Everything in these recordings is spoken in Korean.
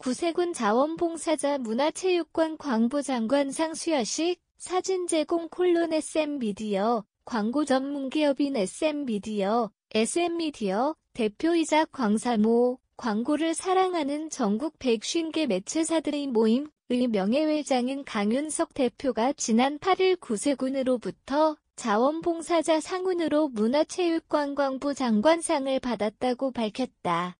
구세군 자원봉사자 문화체육관 광부장관상 수여식 사진 제공 콜론 SM미디어 광고 전문기업인 SM미디어 SM미디어 대표이자 광사모 광고를 사랑하는 전국 백신계 매체사들의 모임의 명예회장인 강윤석 대표가 지난 8일 구세군으로부터 자원봉사자 상훈으로 문화체육관광부 장관상을 받았다고 밝혔다.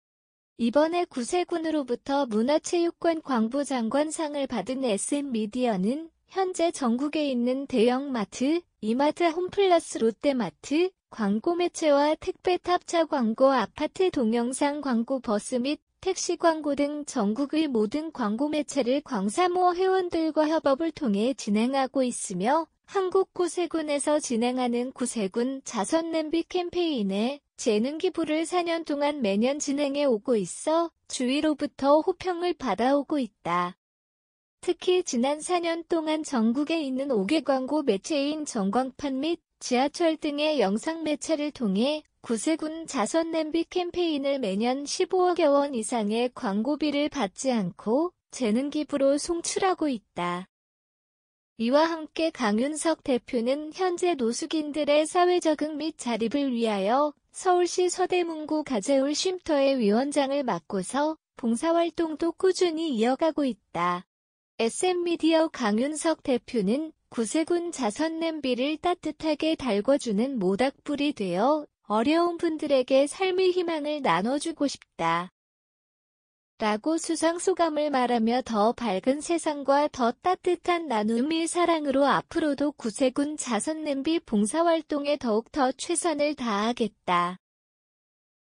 이번에 구세군으로부터 문화체육관 광부장관상을 받은 SM미디어는 현재 전국에 있는 대형마트, 이마트 홈플러스 롯데마트, 광고매체와 택배 탑차 광고 아파트 동영상 광고 버스 및 택시 광고 등 전국의 모든 광고 매체를 광사모 회원들과 협업을 통해 진행하고 있으며 한국구세군에서 진행하는 구세군 자선냄비 캠페인에 재능 기부를 4년 동안 매년 진행해 오고 있어 주위로부터 호평을 받아오고 있다. 특히 지난 4년 동안 전국에 있는 5개 광고 매체인 전광판 및 지하철 등의 영상 매체를 통해 구세군 자선 냄비 캠페인을 매년 15억여 원 이상의 광고비를 받지 않고 재능 기부로 송출하고 있다. 이와 함께 강윤석 대표는 현재 노숙인들의 사회 적응 및 자립을 위하여 서울시 서대문구 가재울 쉼터의 위원장을 맡고서 봉사활동도 꾸준히 이어가고 있다. SM미디어 강윤석 대표는 구세군 자선 냄비를 따뜻하게 달궈주는 모닥불이 되어 어려운 분들에게 삶의 희망을 나눠주고 싶다. 라고 수상 소감을 말하며 더 밝은 세상과 더 따뜻한 나눔의 사랑으로 앞으로도 구세군 자선냄비 봉사활동에 더욱 더 최선을 다하겠다.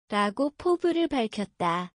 라고 포부를 밝혔다.